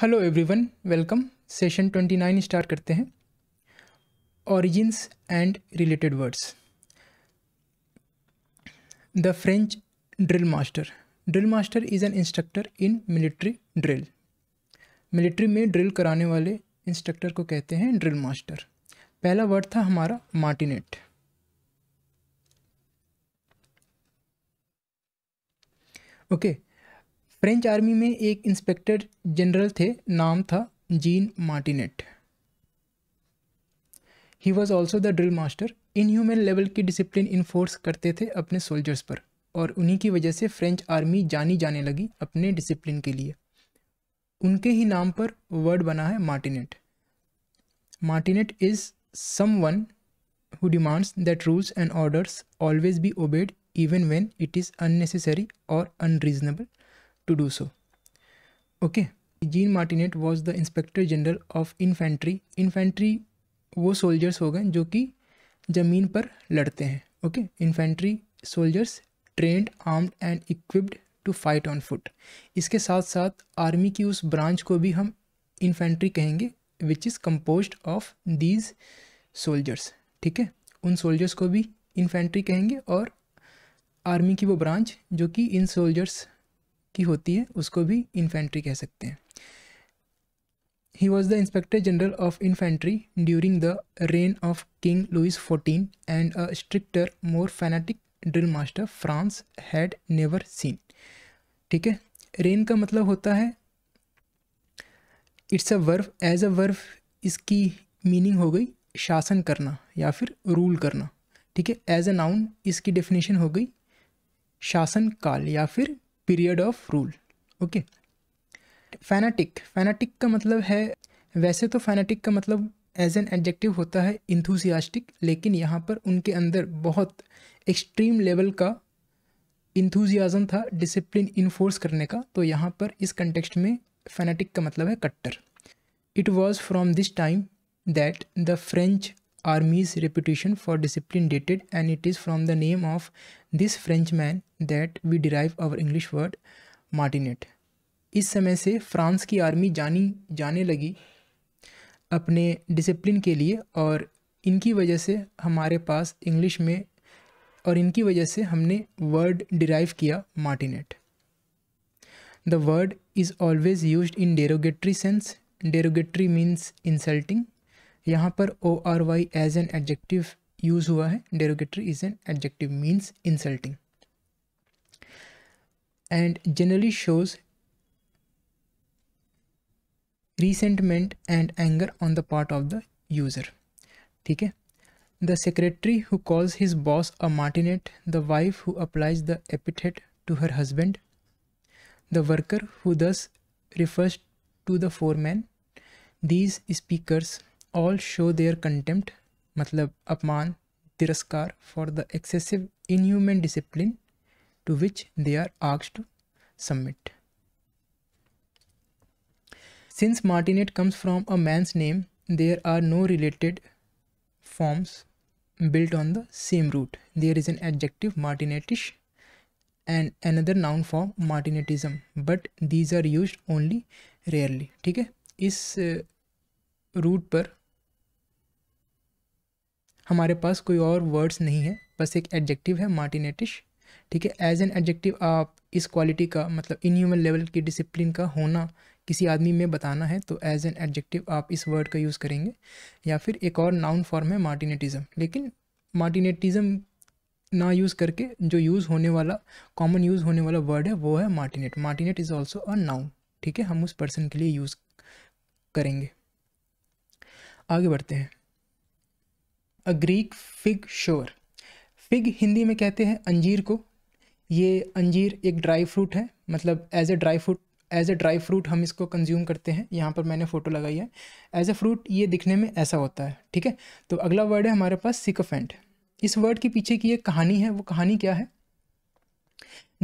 Hello everyone welcome session twenty nine start करते हैं origins and related words the French drill master drill master is an instructor in military drill military में drill कराने वाले instructor को कहते हैं drill master पहला word था हमारा martinet okay okay, French army में एक इंस्पेक्टर जनरल थे नाम था Jean Martinet he was also the drill master inhuman level की डिसिप्लिन इन्फोर्स करते थे अपने सोल्जर्स पर और उन्हीं की वजह से फ्रेंच आर्मी जानी जाने लगी अपने डिसिप्लिन के लिए उनके ही नाम पर वर्ड बना है martinet martinet is someone who demands that rules and orders always be obeyed even when it is unnecessary और unreasonable to do so. Okay, Jean Martinet was the Inspector General of Infantry. Infantry वो soldiers हो गए जो कि ज़मीन पर लड़ते हैं okay infantry soldiers trained armed and equipped to fight on foot इसके साथ साथ आर्मी की उस ब्रांच को भी हम इन्फेंट्री कहेंगे which is composed of these soldiers ठीक है उन सोल्जर्स को भी इन्फेंट्री कहेंगे और आर्मी की वो ब्रांच जो कि इन सोल्जर्स की होती है उसको भी इन्फेंट्री कह सकते हैं he was the inspector general of infantry during the reign of king Louis fourteen and a stricter more fanatic drill master France had never seen ठीक है रेन का मतलब होता है it's a verb as a verb इसकी meaning हो गई शासन करना या फिर रूल करना ठीक है एज अ नाउन इसकी डेफिनेशन हो गई शासन काल या फिर period of rule okay fanatic fanatic का मतलब है वैसे तो फैनाटिक का मतलब एज एन एडजेक्टिव होता है इंथूजियास्टिक लेकिन यहाँ पर उनके अंदर बहुत एक्सट्रीम लेवल का इंथूजियाज़म था डिसिप्लिन इन्फोर्स करने का तो यहाँ पर इस कंटेक्सट में फैनेटिक का मतलब है कट्टर it was from this time that the French army's reputation for discipline dated and it is from the name of this Frenchman that we derive our English word martinet. इस समय से France की army जानी जाने लगी अपने discipline के लिए और इनकी वजह से हमारे पास इंग्लिश में और इनकी वजह से हमने वर्ड डिराइव किया martinet the word is always use in derogatory sense derogatory means insulting यहाँ पर O R Y as an adjective use हुआ है derogatory is an adjective means insulting and generally shows resentment and anger on the part of the user ठीक है the secretary who calls his boss a martinet the wife who applies the epithet to her husband the worker who thus refers to the foreman these speakers all show their contempt मतलब अपमान तिरस्कार for the excessive inhuman discipline to which they are asked to submit. Since martinet comes from a man's name, there are no related forms built on the same root. There is an adjective martinetish and another noun form martinetism, but these are used only rarely. ठीक है इस uh, root पर हमारे पास कोई और words नहीं है बस एक एडजेक्टिव है मार्टिनेटिश ठीक है एज एन एडजेक्टिव आप इस क्वालिटी का मतलब इनह्यूमन लेवल की डिसिप्लिन का होना किसी आदमी में बताना है तो एज एन एडजेक्टिव आप इस वर्ड का यूज़ करेंगे या फिर एक और नाउन फॉर्म है मार्टिनेटिज़म लेकिन मार्टिनेटिज़म ना यूज़ करके जो यूज़ होने वाला कॉमन यूज़ होने वाला वर्ड है वो है martinet martinet is also a noun ठीक है हम उस पर्सन के लिए यूज़ करेंगे आगे बढ़ते हैं a Greek fig shower fig Hindi में कहते हैं अंजीर को ये अंजीर एक ड्राई फ्रूट है मतलब as a dry fruit as a dry fruit हम इसको कंज्यूम करते हैं यहाँ पर मैंने फ़ोटो लगाई है एज ए फ्रूट ये दिखने में ऐसा होता है ठीक है तो अगला वर्ड है हमारे पास सिकोफेंट इस वर्ड के पीछे की एक कहानी है वो कहानी क्या है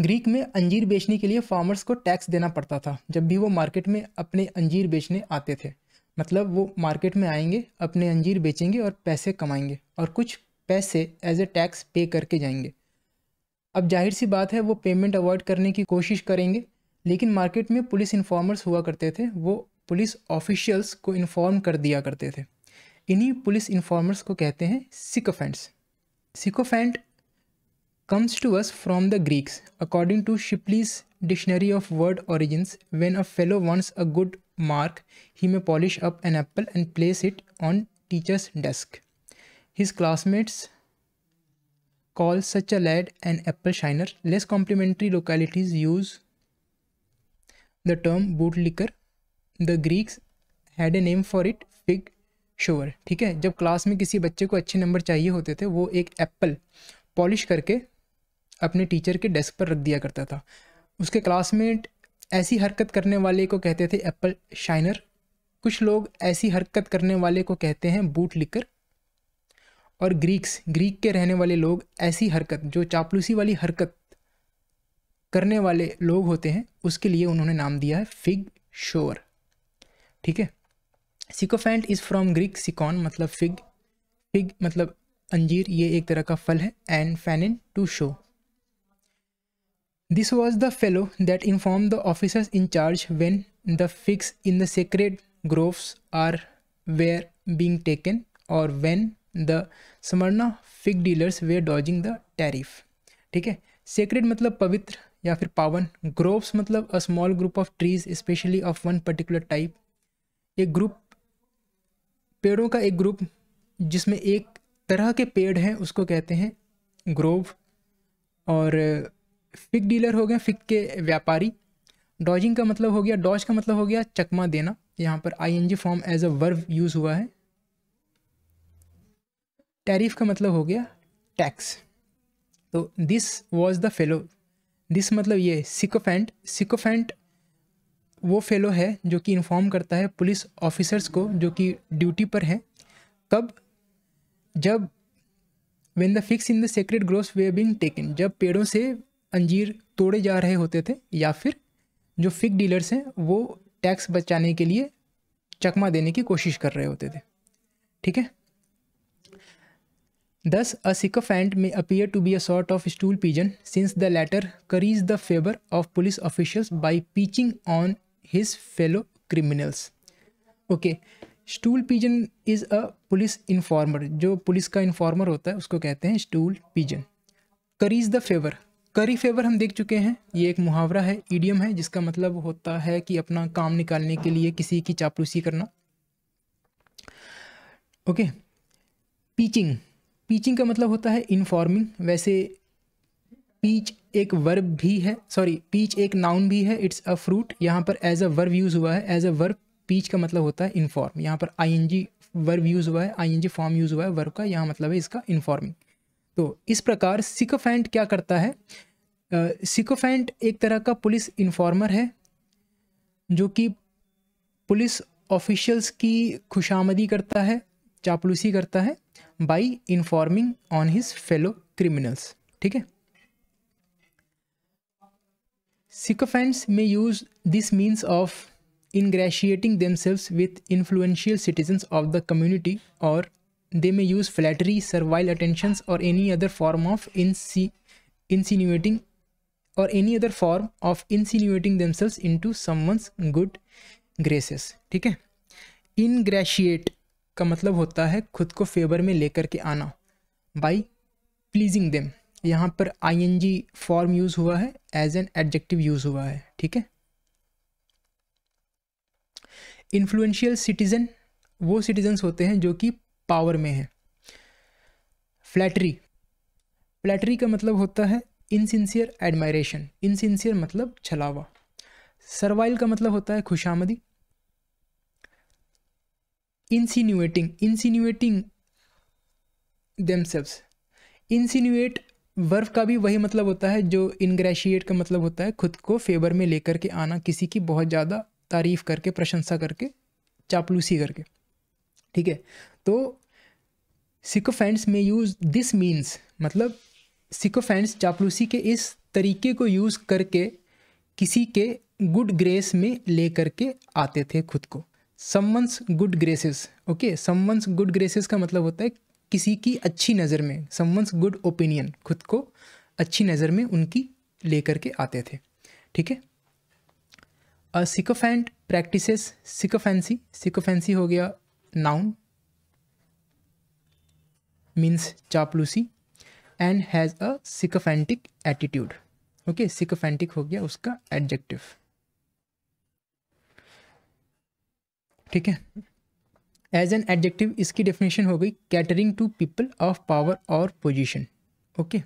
ग्रीक में अंजीर बेचने के लिए फार्मर्स को टैक्स देना पड़ता था जब भी वो मार्केट में अपने अंजीर बेचने आते थे मतलब वो मार्केट में आएंगे अपने अंजीर बेचेंगे और पैसे कमाएंगे और कुछ पैसे एज ए टैक्स पे करके जाएंगे अब जाहिर सी बात है वो पेमेंट अवॉइड करने की कोशिश करेंगे लेकिन मार्केट में पुलिस इन्फॉर्मर्स हुआ करते थे वो पुलिस ऑफिशियल्स को इन्फॉर्म कर दिया करते थे इन्हीं पुलिस इन्फॉर्मर्स को कहते हैं sycophants sycophant comes to us from the Greeks according to Shipley's dictionary of word origin when a fellow wants a good mark, he may polish up an apple and place it on teacher's desk. His classmates call such a lad an apple shiner. Less complimentary localities use the term bootlicker. The Greeks had a name for it, fig shower. ठीक है जब class में किसी बच्चे को अच्छे number चाहिए होते थे वो एक एप्पल पॉलिश करके अपने टीचर के डेस्क पर रख दिया करता था उसके क्लासमेट ऐसी हरकत करने वाले को कहते थे एप्पल शाइनर कुछ लोग ऐसी हरकत करने वाले को कहते हैं बूट लिकर और ग्रीक्स ग्रीक के रहने वाले लोग ऐसी हरकत जो चापलूसी वाली हरकत करने वाले लोग होते हैं उसके लिए उन्होंने नाम दिया है फिग शोर ठीक है sycophant is from Greek sykon मतलब फिग फिग मतलब अंजीर ये एक तरह का फल है and phainein to show This was the fellow that informed the officers in charge when the figs in the sacred groves are were being taken or when the Smyrna fig dealers were dodging the tariff. ठीक है Sacred मतलब पवित्र या फिर पावन Groves मतलब a small group of trees, especially of one particular type. एक group पेड़ों का एक ग्रुप जिसमें एक तरह के पेड़ हैं उसको कहते हैं ग्रोव और फिक डीलर हो गए फिक के व्यापारी डॉजिंग का मतलब हो गया डॉज का मतलब हो गया चकमा देना यहाँ पर ING form as a verb use हुआ है टैरिफ का मतलब हो गया टैक्स तो this was the fellow this मतलब ये सिकोफेंट सिकोफेंट वो फेलो है जो कि इन्फॉर्म करता है पुलिस ऑफिसर्स को जो कि ड्यूटी पर हैं कब जब when the figs in the sacred groves were being taken जब पेड़ों से अंजीर तोड़े जा रहे होते थे या फिर जो फिक डीलर्स हैं वो टैक्स बचाने के लिए चकमा देने की कोशिश कर रहे होते थे ठीक है दस a sycophant may appear to be a sort of stool pigeon since the latter curries the favour of police officials by peaching on his fellow criminals okay stool pigeon is a police informer जो police का informer होता है उसको कहते हैं stool pigeon curries the favour curry favour हम देख चुके हैं ये एक मुहावरा है ईडियम है जिसका मतलब होता है कि अपना काम निकालने के लिए किसी की चापलूसी करना ओके पीचिंग पीचिंग का मतलब होता है इनफॉर्मिंग वैसे पीच एक वर्ब भी है सॉरी पीच एक नाउन भी है इट्स अ फ्रूट यहाँ पर एज अ वर्ब यूज़ हुआ है एज अ वर्ब पीच का मतलब होता है इनफॉर्म यहाँ पर आईएनजी वर्ब यूज़ हुआ है आईएनजी फॉर्म यूज़ हुआ है वर्ब का यहाँ मतलब है इसका इनफॉर्मिंग तो इस प्रकार सिकोफेंट क्या करता है सिकोफेंट एक तरह का पुलिस इन्फॉर्मर है जो कि पुलिस ऑफिशियल्स की खुशामदी करता है चापलूसी करता है by informing on his fellow criminals ठीक है sycophants may use this means of ingratiating themselves with influential citizen of the community और they may use flattery servile attention और any other form of insi insinuating any other form of of insinuating themselves into someone's good graces ठीक है इनग्रेशिएट का मतलब होता है खुद को फेवर में लेकर के आना बाई प्लीजिंग देम यहाँ पर जी फॉर्म यूज हुआ है एज एन एडजेक्टिव यूज हुआ है ठीक है इन्फ्लुएंशियल सिटीजन वो सिटीजन्स होते हैं जो कि पावर में हैं फ्लैटरी फ्लैटरी का मतलब होता है इनसिंसियर एडमायरेशन इनसिंसियर मतलब छलावा सर्वाइल का मतलब होता है खुशामदी इंसिन्यूएटिंग इंसिन्यूएटिंग देमसेल्व्स इंसिन्यूएट वर्फ का भी वही मतलब होता है जो इनग्रेशिएट का मतलब होता है खुद को फेवर में लेकर के आना किसी की बहुत ज़्यादा तारीफ करके प्रशंसा करके चापलूसी करके ठीक है तो सिकोफेंट्स में यूज़ दिस मीन्स मतलब सिकोफेंस चापलूसी के इस तरीके को यूज़ करके किसी के गुड ग्रेस में ले करके आते थे खुद को someone's good graces okay someone's good graces का मतलब होता है किसी की अच्छी नज़र में समवंस गुड ओपिनियन खुद को अच्छी नज़र में उनकी ले करके आते थे ठीक है अ सिकोफेंट प्रैक्टिसेस सिकोफेंसी सिकोफेंसी हो गया नाउन मीन्स चापलूसी and has a sycophantic attitude okay sycophantic हो गया उसका एडजेक्टिव ठीक है एज एन एडजेक्टिव इसकी डेफिनेशन हो गई catering to people of power और पोजिशन ओके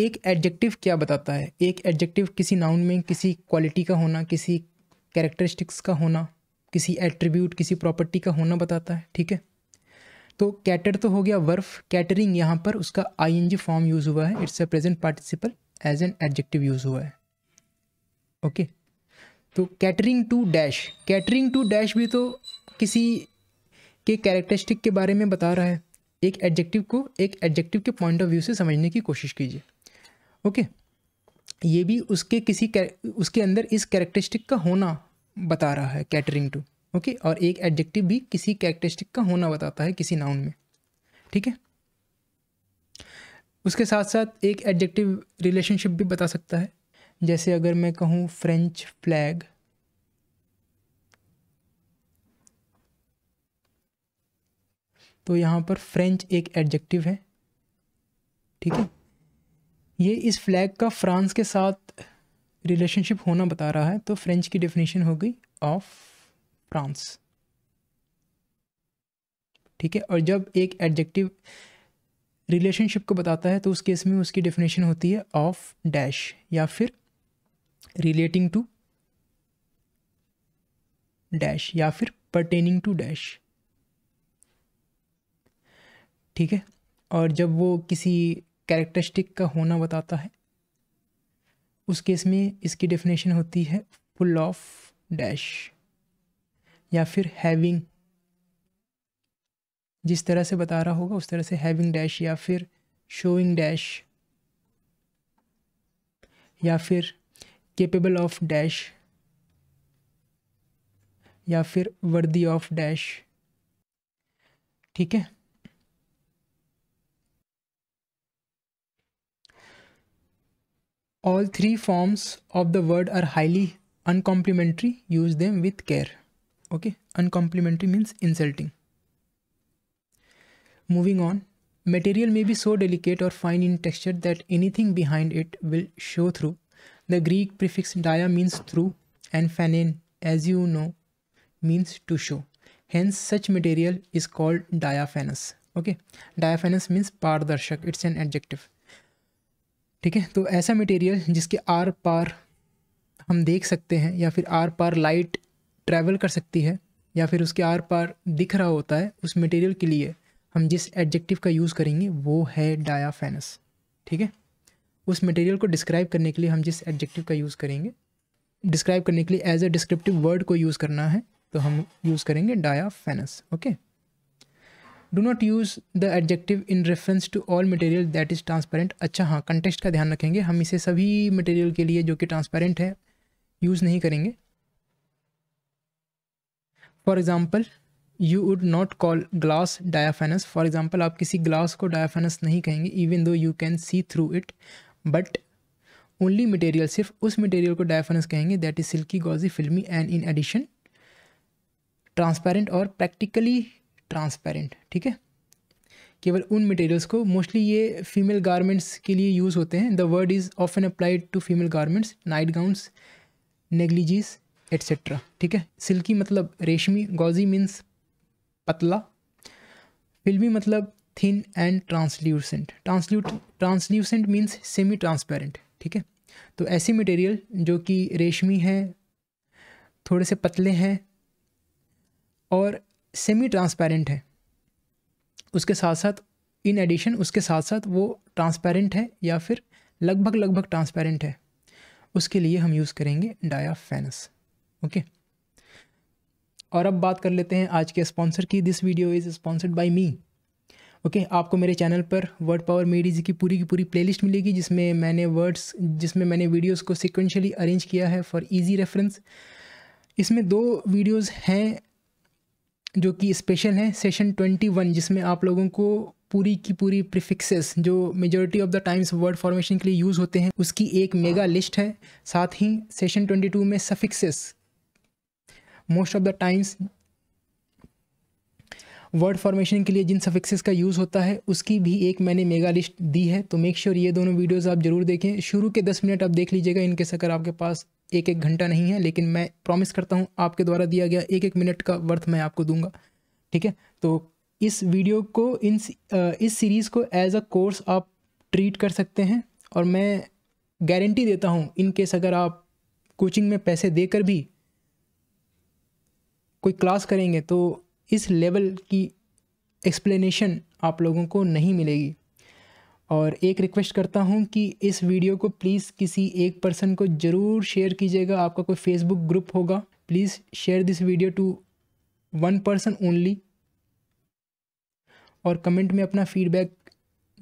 एक एडजेक्टिव क्या बताता है एक एडजेक्टिव किसी नाउन में किसी क्वालिटी का होना किसी कैरेक्टरिस्टिक्स का होना किसी एट्रीब्यूट किसी प्रॉपर्टी का होना बताता है ठीक है तो कैटर तो हो गया वर्फ कैटरिंग यहाँ पर उसका आईएनजी फॉर्म यूज़ हुआ है it's a present participle as an adjective use हुआ है ओके तो catering to dash catering to dash भी तो किसी के कैरेक्टरिस्टिक के बारे में बता रहा है एक एडजेक्टिव को एक एडजेक्टिव के पॉइंट ऑफ व्यू से समझने की कोशिश कीजिए ओके ये भी उसके किसी उसके अंदर इस कैरेक्टरिस्टिक का होना बता रहा है कैटरिंग टू ओके और एक एडजेक्टिव भी किसी कैरेक्टरिस्टिक का होना बताता है किसी नाउन में ठीक है उसके साथ साथ एक एडजेक्टिव रिलेशनशिप भी बता सकता है जैसे अगर मैं कहूँ फ्रेंच फ्लैग तो यहाँ पर फ्रेंच एक एडजेक्टिव है ठीक है ये इस फ्लैग का फ्रांस के साथ रिलेशनशिप होना बता रहा है तो फ्रेंच की डेफिनेशन हो गई ऑफ फ्रांस ठीक है और जब एक एडजेक्टिव रिलेशनशिप को बताता है तो उस केस में उसकी डेफिनेशन होती है ऑफ डैश या फिर रिलेटिंग टू डैश या फिर परटेनिंग टू डैश ठीक है और जब वो किसी कैरेक्टरिस्टिक का होना बताता है उस केस में इसकी डेफिनेशन होती है फुल ऑफ डैश या फिर हैविंग जिस तरह से बता रहा होगा उस तरह से हैविंग डैश या फिर शोइंग डैश या फिर केपेबल ऑफ डैश या फिर वर्दी ऑफ डैश ठीक है All three forms of the word are highly uncomplimentary. Use them with care. Okay uncomplimentary means insulting moving on material may be so delicate और fine in texture that anything behind it will show through the Greek prefix dia means through and phainein as you know means to show hence such material is called dia diaphanous okay dia diaphanous means पारदर्शक it's an adjective ठीक है तो ऐसा material जिसके are पार हम देख सकते हैं या फिर आर पार लाइट ट्रैवल कर सकती है या फिर उसके आर पार दिख रहा होता है उस मटेरियल के लिए हम जिस एडजेक्टिव का यूज़ करेंगे वो है डायाफेनस ठीक है उस मटेरियल को डिस्क्राइब करने के लिए हम जिस एडजेक्टिव का यूज़ करेंगे डिस्क्राइब करने के लिए एज अ डिस्क्रिप्टिव वर्ड को यूज़ करना है तो हम यूज़ करेंगे diaphanous okay do not use the adjective in reference to all material that is transparent अच्छा हाँ कंटेस्ट का ध्यान रखेंगे हम इसे सभी मटेरियल के लिए जो कि ट्रांसपेरेंट है यूज़ नहीं करेंगे for example you would not call glass diaphanous for example आप किसी ग्लास को डायाफेनस नहीं कहेंगे even though you can see through it but only material सिर्फ उस मटेरियल को डायाफेनस कहेंगे that is silky gauzy filmy and in addition transparent और प्रैक्टिकली ट्रांसपेरेंट ठीक है केवल उन मटेरियल्स को मोस्टली ये फीमेल गारमेंट्स के लिए यूज़ होते हैं the word is often applied to female garments nightgowns negligees etcetera ठीक है सिल्की मतलब रेशमी गौजी मीन्स पतला फिल्मी मतलब thin and translucent translute translucent means semi transparent ठीक है तो ऐसी मटेरियल जो कि रेशमी है थोड़े से पतले हैं और सेमी ट्रांसपेरेंट है उसके साथ साथ इन एडिशन उसके साथ साथ वो ट्रांसपेरेंट है या फिर लगभग लगभग ट्रांसपेरेंट है उसके लिए हम यूज़ करेंगे डायाफेनस ओके और अब बात कर लेते हैं आज के स्पॉन्सर की this video is sponsored by me okay okay, आपको मेरे चैनल पर वर्ड पावर मेडीजी की पूरी की पूरी प्लेलिस्ट मिलेगी जिसमें मैंने वर्ड्स जिसमें मैंने वीडियोस को सिक्वेंशली अरेंज किया है फॉर इजी रेफरेंस इसमें दो वीडियोस हैं जो कि स्पेशल हैं सेशन ट्वेंटी वन जिसमें आप लोगों को पूरी की पूरी प्रिफिक्सेस जो majority of the times word formation के लिए यूज़ होते हैं उसकी एक मेगा लिस्ट है साथ ही सेशन ट्वेंटी टू में suffixes most of the times word formation के लिए जिन सफिक्सेस का यूज़ होता है उसकी भी एक मैंने मेगा लिस्ट दी है तो मेक श्योर sure ये दोनों वीडियोस आप जरूर देखें शुरू के दस मिनट आप देख लीजिएगा इनके से अगर आपके पास एक एक घंटा नहीं है लेकिन मैं प्रॉमिस करता हूँ आपके द्वारा दिया गया एक एक मिनट का वर्थ मैं आपको दूंगा ठीक है तो इस वीडियो को इन इस सीरीज़ को एज अ कोर्स आप ट्रीट कर सकते हैं और मैं गारंटी देता हूँ इन केस अगर आप कोचिंग में पैसे देकर भी कोई क्लास करेंगे तो इस लेवल की एक्सप्लेनेशन आप लोगों को नहीं मिलेगी और एक रिक्वेस्ट करता हूँ कि इस वीडियो को प्लीज़ किसी एक पर्सन को ज़रूर शेयर कीजिएगा आपका कोई फेसबुक ग्रुप होगा please share this video to one person only और कमेंट में अपना फीडबैक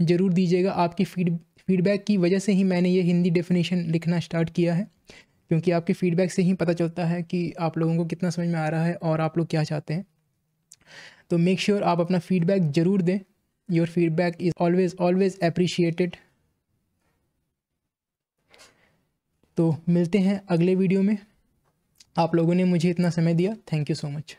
ज़रूर दीजिएगा आपकी फीड फीडबैक की वजह से ही मैंने ये हिंदी डेफिनेशन लिखना स्टार्ट किया है क्योंकि आपके फीडबैक से ही पता चलता है कि आप लोगों को कितना समझ में आ रहा है और आप लोग क्या चाहते हैं तो मेक श्योर sure आप अपना फीडबैक ज़रूर दें your feedback is always always appreciated तो मिलते हैं अगले वीडियो में आप लोगों ने मुझे इतना समय दिया थैंक यू सो मच